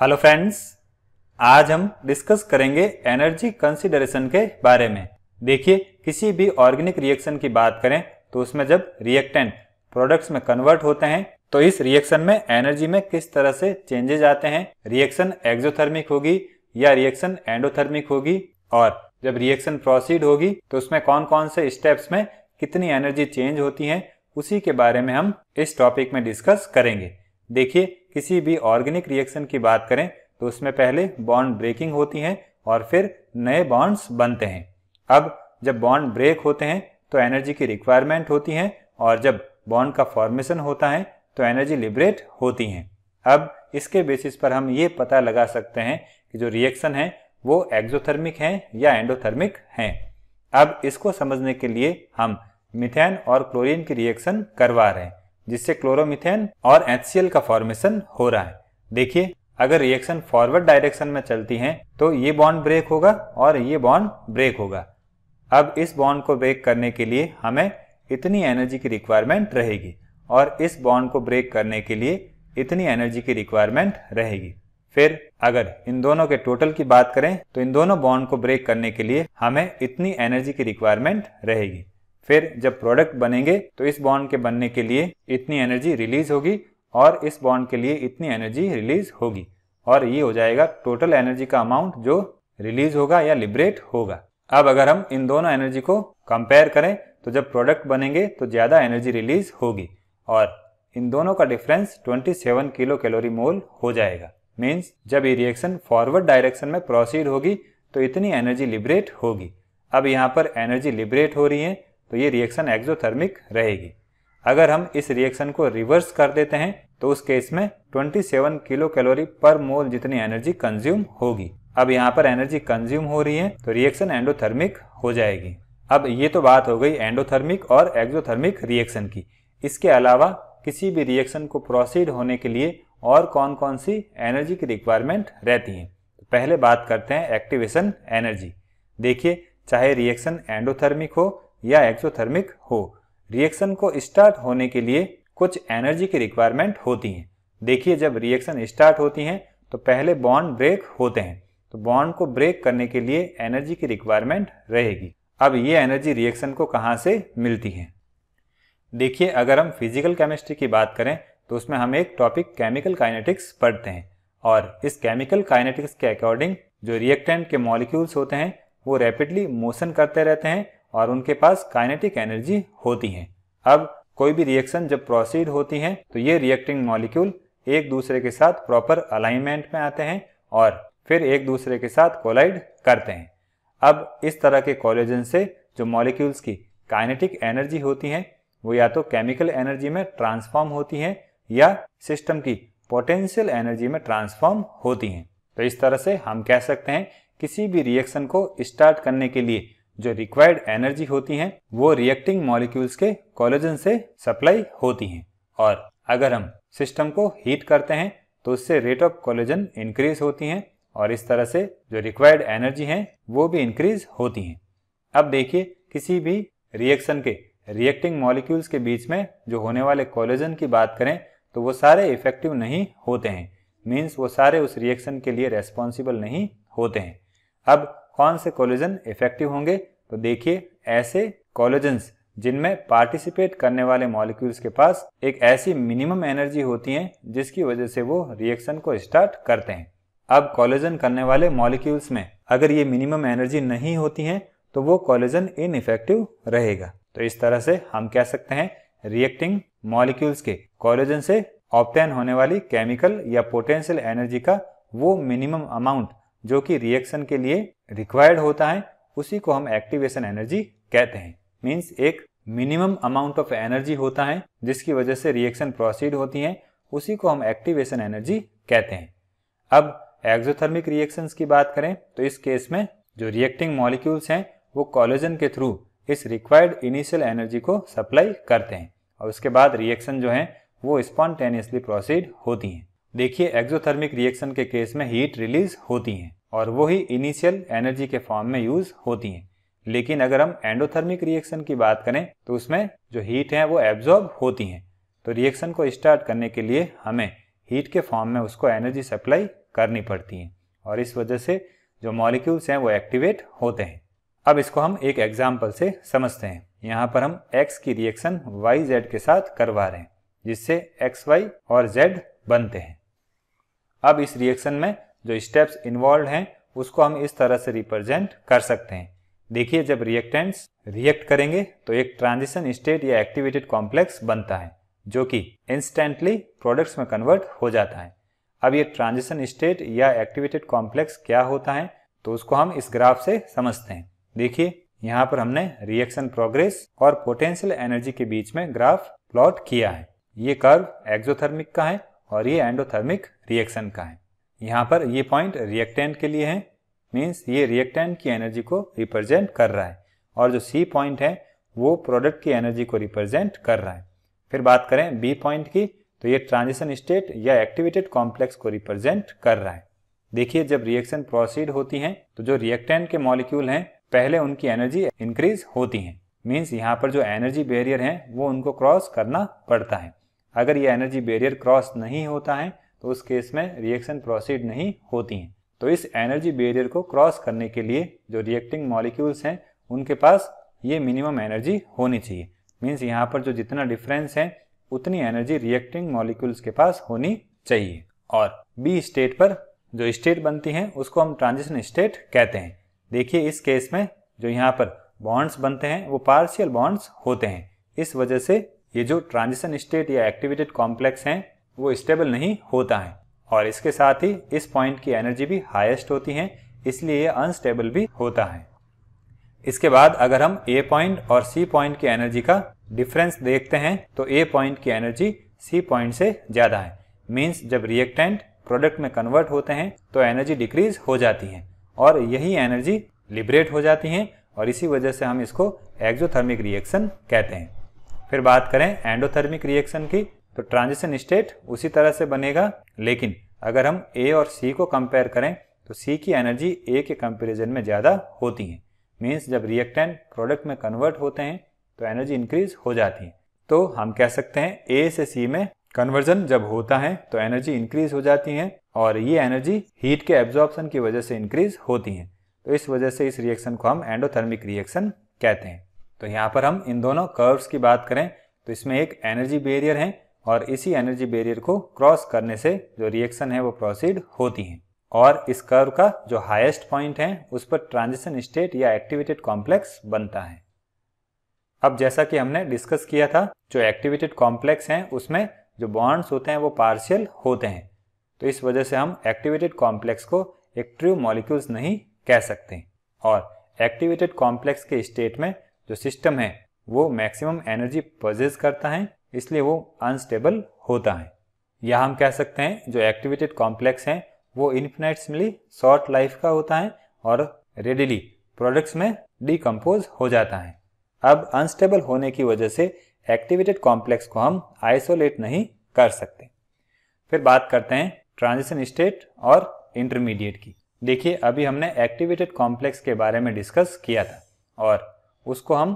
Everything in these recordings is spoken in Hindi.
हेलो फ्रेंड्स आज हम डिस्कस करेंगे एनर्जी कंसिडरेशन के बारे में देखिए किसी भी ऑर्गेनिक रिएक्शन की बात करें तो उसमें जब रिएक्टेंट प्रोडक्ट्स में कन्वर्ट होते हैं तो इस रिएक्शन में एनर्जी में किस तरह से चेंजेज आते हैं रिएक्शन एक्जोथर्मिक होगी या रिएक्शन एंडोथर्मिक होगी और जब रिएक्शन प्रोसीड होगी तो उसमें कौन कौन से स्टेप्स में कितनी एनर्जी चेंज होती है उसी के बारे में हम इस टॉपिक में डिस्कस करेंगे देखिए किसी भी ऑर्गेनिक रिएक्शन की बात करें तो उसमें पहले बॉन्ड ब्रेकिंग होती है और फिर नए बॉन्ड्स बनते हैं अब जब बॉन्ड ब्रेक होते हैं तो एनर्जी की रिक्वायरमेंट होती है और जब बॉन्ड का फॉर्मेशन होता है तो एनर्जी लिबरेट होती है अब इसके बेसिस पर हम ये पता लगा सकते हैं कि जो रिएक्शन है वो एक्जोथर्मिक है या एंडोथर्मिक है अब इसको समझने के लिए हम मिथेन और क्लोरीन की रिएक्शन करवा रहे हैं जिससे क्लोरोमिथेन और एच का फॉर्मेशन हो रहा है देखिए अगर रिएक्शन फॉरवर्ड डायरेक्शन में चलती है तो ये बॉन्ड ब्रेक होगा और ये बॉन्ड ब्रेक होगा अब इस बॉन्ड को ब्रेक करने के लिए हमें इतनी एनर्जी की रिक्वायरमेंट रहेगी और इस बॉन्ड को ब्रेक करने के लिए इतनी एनर्जी की रिक्वायरमेंट रहेगी फिर अगर इन दोनों के टोटल की बात करें तो इन दोनों बॉन्ड को ब्रेक करने के लिए हमें इतनी एनर्जी की रिक्वायरमेंट रहेगी फिर जब प्रोडक्ट बनेंगे तो इस बॉन्ड के बनने के लिए इतनी एनर्जी रिलीज होगी और इस बॉन्ड के लिए इतनी एनर्जी रिलीज होगी और ये हो जाएगा टोटल एनर्जी का अमाउंट जो रिलीज होगा या लिबरेट होगा अब अगर हम इन दोनों एनर्जी को कंपेयर करें तो जब प्रोडक्ट बनेंगे तो ज़्यादा एनर्जी रिलीज होगी और इन दोनों का डिफरेंस 27 किलो कैलोरी मोल हो जाएगा मीन्स जब ये रिएक्शन फॉरवर्ड डायरेक्शन में प्रोसीड होगी तो इतनी एनर्जी लिबरेट होगी अब यहाँ पर एनर्जी लिबरेट हो रही है तो ये रिएक्शन एक्जोथर्मिक रहेगी अगर हम इस रिएक्शन को रिवर्स कर देते हैं तो उस केस में 27 किलो कैलोरी पर मोल जितनी एनर्जी कंज्यूम होगी अब यहाँ पर एनर्जी कंज्यूम हो रही है तो रिएक्शन एंडोथर्मिक हो जाएगी अब ये तो बात हो गई एंडोथर्मिक और एक्जोथर्मिक रिएक्शन की इसके अलावा किसी भी रिएक्शन को प्रोसीड होने के लिए और कौन कौन सी एनर्जी की रिक्वायरमेंट रहती है तो पहले बात करते हैं एक्टिवेशन एनर्जी देखिए चाहे रिएक्शन एंडोथर्मिक हो या एक्सोथर्मिक हो रिएक्शन को स्टार्ट होने के लिए कुछ एनर्जी की रिक्वायरमेंट होती हैं देखिए जब रिएक्शन स्टार्ट होती हैं तो पहले बॉन्ड ब्रेक होते हैं तो बॉन्ड को ब्रेक करने के लिए एनर्जी की रिक्वायरमेंट रहेगी अब ये एनर्जी रिएक्शन को कहाँ से मिलती है देखिए अगर हम फिजिकल केमिस्ट्री की बात करें तो उसमें हम एक टॉपिक केमिकल काइनेटिक्स पढ़ते हैं और इस केमिकल काइनेटिक्स के अकॉर्डिंग जो रिएक्टेंट के मॉलिक्यूल्स होते हैं वो रैपिडली मोशन करते रहते हैं और उनके पास काइनेटिक एनर्जी होती है अब कोई भी रिएक्शन जब प्रोसीड होती है तो ये रिएक्टिंग मॉलिक्यूल एक दूसरे के साथ प्रॉपर अलाइनमेंट में आते हैं और फिर एक दूसरे के साथ कोलाइड करते हैं अब इस तरह के कोलेजन से जो मॉलिक्यूल्स की काइनेटिक एनर्जी होती है वो या तो केमिकल एनर्जी में ट्रांसफॉर्म होती हैं या सिस्टम की पोटेंशियल एनर्जी में ट्रांसफॉर्म होती हैं तो इस तरह से हम कह सकते हैं किसी भी रिएक्शन को स्टार्ट करने के लिए जो रिक्वायर्ड एनर्जी होती हैं वो रिएक्टिंग मॉलिक्यूल्स के कोलेजन से सप्लाई होती हैं और अगर हम सिस्टम को हीट करते हैं तो उससे रेट ऑफ कोलेजन इंक्रीज होती हैं और इस तरह से जो रिक्वायर्ड एनर्जी है वो भी इंक्रीज होती हैं अब देखिए किसी भी रिएक्शन के रिएक्टिंग मॉलिक्यूल्स के बीच में जो होने वाले कोलेजन की बात करें तो वो सारे इफेक्टिव नहीं होते हैं मीन्स वो सारे उस रिएक्शन के लिए रेस्पॉन्सिबल नहीं होते हैं अब कौन से कोलिजन इफेक्टिव होंगे तो देखिए ऐसे कोलिजन्स जिनमें पार्टिसिपेट करने वाले मॉलिक्यूल्स के पास एक ऐसी मिनिमम एनर्जी होती है जिसकी वजह से वो रिएक्शन को स्टार्ट करते हैं अब कॉलेजन करने वाले मॉलिक्यूल्स में अगर ये मिनिमम एनर्जी नहीं होती है तो वो कॉलेजन इफेक्टिव रहेगा तो इस तरह से हम कह सकते हैं रिएक्टिंग मॉलिक्यूल्स के कॉलेजन से ऑप्टेन होने वाली केमिकल या पोटेंशियल एनर्जी का वो मिनिमम अमाउंट जो कि रिएक्शन के लिए रिक्वायर्ड होता है उसी को हम एक्टिवेशन एनर्जी कहते हैं मीन्स एक मिनिमम अमाउंट ऑफ एनर्जी होता है जिसकी वजह से रिएक्शन प्रोसीड होती है उसी को हम एक्टिवेशन एनर्जी कहते हैं अब एक्जोथर्मिक रिएक्शंस की बात करें तो इस केस में जो रिएक्टिंग मॉलिक्यूल्स हैं वो कॉलेजन के थ्रू इस रिक्वायर्ड इनिशियल एनर्जी को सप्लाई करते हैं और उसके बाद रिएक्शन जो है वो स्पॉन्टेनियसली प्रोसीड होती हैं देखिए एक्जोथर्मिक रिएक्शन के केस में हीट रिलीज होती हैं और वो ही इनिशियल एनर्जी के फॉर्म में यूज होती हैं लेकिन अगर हम एंडोथर्मिक रिएक्शन की बात करें तो उसमें जो हीट है वो एब्जॉर्ब होती हैं तो रिएक्शन को स्टार्ट करने के लिए हमें हीट के फॉर्म में उसको एनर्जी सप्लाई करनी पड़ती है और इस वजह से जो मॉलिक्यूल्स हैं वो एक्टिवेट होते हैं अब इसको हम एक एग्जाम्पल से समझते हैं यहाँ पर हम एक्स की रिएक्शन वाई जेड के साथ करवा रहे हैं जिससे एक्स वाई और जेड बनते हैं अब इस रिएक्शन में जो स्टेप्स इन्वॉल्व हैं उसको हम इस तरह से रिप्रेजेंट कर सकते हैं देखिए जब रिएक्टेंट्स रिएक्ट करेंगे तो एक ट्रांजिशन स्टेट या एक्टिवेटेड कॉम्प्लेक्स बनता है जो कि इंस्टेंटली प्रोडक्ट्स में कन्वर्ट हो जाता है अब ये ट्रांजिशन स्टेट या एक्टिवेटेड कॉम्प्लेक्स क्या होता है तो उसको हम इस ग्राफ से समझते हैं देखिए यहाँ पर हमने रिएक्शन प्रोग्रेस और पोटेंशियल एनर्जी के बीच में ग्राफ प्लॉट किया है ये कर्व एक्सोथर्मिक का है और ये एंडोथर्मिक रिएक्शन का है यहाँ पर ये पॉइंट रिएक्टेंट के लिए है मीन्स ये रिएक्टेंट की एनर्जी को रिप्रेजेंट कर रहा है और जो सी पॉइंट है वो प्रोडक्ट की एनर्जी को रिप्रेजेंट कर रहा है फिर बात करें बी पॉइंट की तो ये ट्रांजिशन स्टेट या एक्टिवेटेड कॉम्प्लेक्स को रिप्रेजेंट कर रहा है देखिए जब रिएक्शन प्रोसीड होती है तो जो रिएक्टेंट के मॉलिक्यूल हैं पहले उनकी एनर्जी इंक्रीज होती है मीन्स यहाँ पर जो एनर्जी बैरियर है वो उनको क्रॉस करना पड़ता है अगर ये एनर्जी बैरियर क्रॉस नहीं होता है तो उस केस में रिएक्शन प्रोसीड नहीं होती हैं तो इस एनर्जी बैरियर को क्रॉस करने के लिए जो रिएक्टिंग मॉलिक्यूल्स हैं उनके पास ये मिनिमम एनर्जी होनी चाहिए मीन्स यहाँ पर जो जितना डिफरेंस है उतनी एनर्जी रिएक्टिंग मॉलिक्यूल्स के पास होनी चाहिए और बी स्टेट पर जो स्टेट बनती है उसको हम ट्रांजिशन स्टेट कहते हैं देखिए इस केस में जो यहाँ पर बॉन्ड्स बनते हैं वो पार्शियल बॉन्ड्स होते हैं इस वजह से ये जो ट्रांजिशन स्टेट या एक्टिवेटेड कॉम्प्लेक्स हैं वो स्टेबल नहीं होता है और इसके साथ ही इस पॉइंट की एनर्जी भी हाईएस्ट होती है इसलिए ये अनस्टेबल भी होता है इसके बाद अगर हम ए पॉइंट और सी पॉइंट की एनर्जी का डिफरेंस देखते हैं तो ए पॉइंट की एनर्जी सी पॉइंट से ज़्यादा है मीन्स जब रिएक्टेंट प्रोडक्ट में कन्वर्ट होते हैं तो एनर्जी डिक्रीज हो जाती है और यही एनर्जी लिबरेट हो जाती है और इसी वजह से हम इसको एक्जोथर्मिक रिएक्शन कहते हैं फिर बात करें एंडोथर्मिक रिएक्शन की तो ट्रांजिशन स्टेट उसी तरह से बनेगा लेकिन अगर हम ए और सी को कंपेयर करें तो सी की एनर्जी ए के कंपेरिजन में ज़्यादा होती है मीन्स जब रिएक्टेंट प्रोडक्ट में कन्वर्ट होते हैं तो एनर्जी इंक्रीज हो जाती है तो हम कह सकते हैं ए से सी में कन्वर्जन जब होता है तो एनर्जी इंक्रीज हो जाती है और ये एनर्जी हीट के एब्जॉर्बन की वजह से इंक्रीज होती है तो इस वजह से इस रिएक्शन को हम एंडोथर्मिक रिएक्शन कहते हैं तो यहाँ पर हम इन दोनों कर्व्स की बात करें तो इसमें एक एनर्जी बेरियर है और इसी एनर्जी बेरियर को क्रॉस करने से जो रिएक्शन है वो प्रोसीड होती है और इस कर्व का जो हाईएस्ट पॉइंट है उस पर ट्रांजिशन स्टेट या एक्टिवेटेड कॉम्प्लेक्स बनता है अब जैसा कि हमने डिस्कस किया था जो एक्टिवेटेड कॉम्प्लेक्स हैं उसमें जो बॉन्ड्स होते हैं वो पार्शियल होते हैं तो इस वजह से हम एक्टिवेटेड कॉम्प्लेक्स को एक्ट्रिव मॉलिक्यूल्स नहीं कह सकते और एक्टिवेटेड कॉम्प्लेक्स के स्टेट में जो सिस्टम है वो मैक्सिमम एनर्जी प्रोजेस करता है इसलिए वो अनस्टेबल होता है या हम कह सकते हैं जो एक्टिवेटेड कॉम्प्लेक्स हैं वो इन्फिनाइटली शॉर्ट लाइफ का होता है और रेडिली प्रोडक्ट्स में डिकम्पोज हो जाता है अब अनस्टेबल होने की वजह से एक्टिवेटेड कॉम्प्लेक्स को हम आइसोलेट नहीं कर सकते फिर बात करते हैं ट्रांजिशन स्टेट और इंटरमीडिएट की देखिए अभी हमने एक्टिवेटेड कॉम्प्लेक्स के बारे में डिस्कस किया था और उसको हम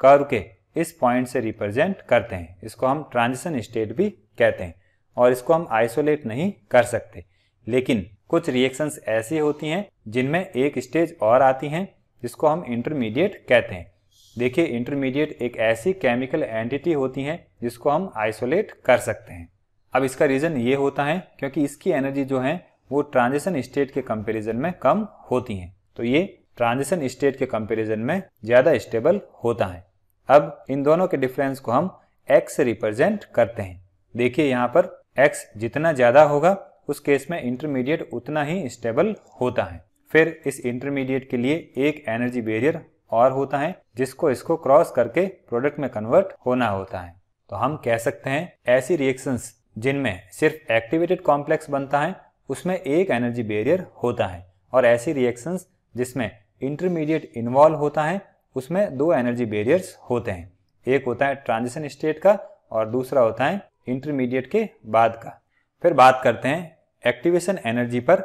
कर के इस पॉइंट से रिप्रेजेंट करते हैं इसको हम ट्रांजिशन स्टेट भी कहते हैं और इसको हम आइसोलेट नहीं कर सकते लेकिन कुछ रिएक्शंस ऐसी होती हैं जिनमें एक स्टेज और आती हैं जिसको हम इंटरमीडिएट कहते हैं देखिए इंटरमीडिएट एक ऐसी केमिकल एंटिटी होती हैं जिसको हम आइसोलेट कर सकते हैं अब इसका रीज़न ये होता है क्योंकि इसकी एनर्जी जो है वो ट्रांजिशन स्टेट के कंपेरिजन में कम होती हैं तो ये ट्रांजिशन स्टेट के कंपैरिजन में ज़्यादा स्टेबल होता है अब इन दोनों के डिफरेंस को हम एक्स से रिप्रेजेंट करते हैं देखिए यहाँ पर एक्स जितना ज़्यादा होगा उस केस में इंटरमीडिएट उतना ही स्टेबल होता है फिर इस इंटरमीडिएट के लिए एक एनर्जी बेरियर और होता है जिसको इसको क्रॉस करके प्रोडक्ट में कन्वर्ट होना होता है तो हम कह सकते हैं ऐसी रिएक्शंस जिनमें सिर्फ एक्टिवेटेड कॉम्प्लेक्स बनता है उसमें एक एनर्जी बेरियर होता है और ऐसी रिएक्शंस जिसमें इंटरमीडिएट इन्वॉल्व होता है उसमें दो एनर्जी बेरियर्स होते हैं एक होता है ट्रांजिशन स्टेट का और दूसरा होता है इंटरमीडिएट के बाद का फिर बात करते हैं एक्टिवेशन एनर्जी पर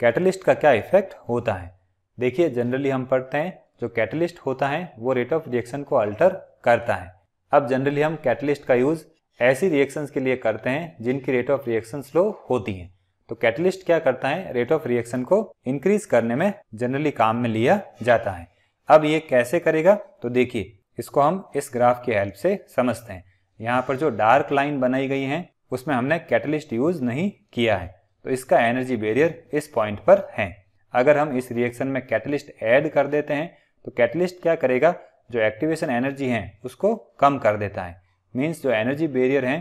कैटलिस्ट का क्या इफेक्ट होता है देखिए जनरली हम पढ़ते हैं जो कैटलिस्ट होता है वो रेट ऑफ रिएक्शन को अल्टर करता है अब जनरली हम कैटलिस्ट का यूज़ ऐसी रिएक्शंस के लिए करते हैं जिनकी रेट ऑफ रिएक्शन स्लो होती हैं तो कैटलिस्ट क्या करता है रेट ऑफ रिएक्शन को इंक्रीज करने में जनरली काम में लिया जाता है अब ये कैसे करेगा तो देखिए इसको हम इस ग्राफ की हेल्प से समझते हैं यहाँ पर जो डार्क लाइन बनाई गई है उसमें हमने कैटलिस्ट यूज नहीं किया है तो इसका एनर्जी बेरियर इस पॉइंट पर है अगर हम इस रिएक्शन में कैटलिस्ट ऐड कर देते हैं तो कैटलिस्ट क्या करेगा जो एक्टिवेशन एनर्जी है उसको कम कर देता है मीन्स जो एनर्जी बेरियर है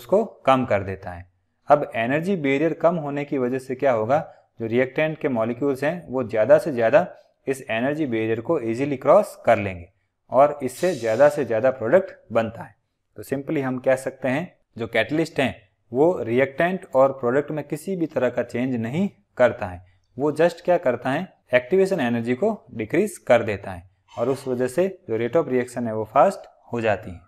उसको कम कर देता है अब एनर्जी बेरियर कम होने की वजह से क्या होगा जो रिएक्टेंट के मॉलिक्यूल्स हैं वो ज़्यादा से ज़्यादा इस एनर्जी बेरियर को इजीली क्रॉस कर लेंगे और इससे ज़्यादा से ज़्यादा प्रोडक्ट बनता है तो सिंपली हम कह सकते हैं जो कैटलिस्ट हैं वो रिएक्टेंट और प्रोडक्ट में किसी भी तरह का चेंज नहीं करता है वो जस्ट क्या करता है एक्टिवेशन एनर्जी को डिक्रीज कर देता है और उस वजह से जो रेट ऑफ रिएक्शन है वो फास्ट हो जाती है